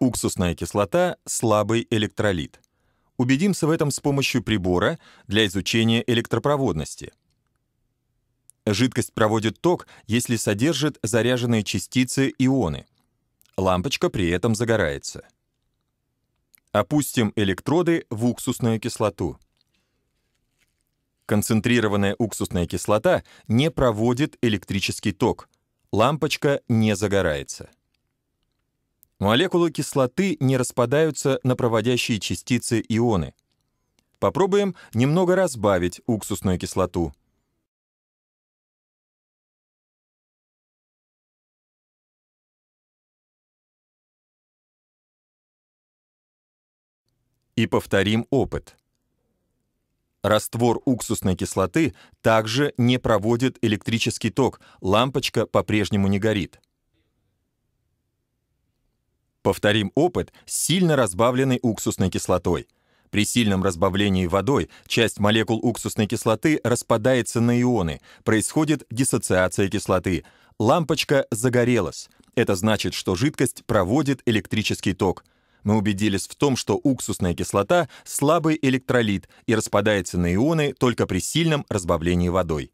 Уксусная кислота — слабый электролит. Убедимся в этом с помощью прибора для изучения электропроводности. Жидкость проводит ток, если содержит заряженные частицы ионы. Лампочка при этом загорается. Опустим электроды в уксусную кислоту. Концентрированная уксусная кислота не проводит электрический ток. Лампочка не загорается. Молекулы кислоты не распадаются на проводящие частицы ионы. Попробуем немного разбавить уксусную кислоту. И повторим опыт. Раствор уксусной кислоты также не проводит электрический ток, лампочка по-прежнему не горит. Повторим опыт с сильно разбавленной уксусной кислотой. При сильном разбавлении водой часть молекул уксусной кислоты распадается на ионы, происходит диссоциация кислоты. Лампочка загорелась. Это значит, что жидкость проводит электрический ток. Мы убедились в том, что уксусная кислота — слабый электролит и распадается на ионы только при сильном разбавлении водой.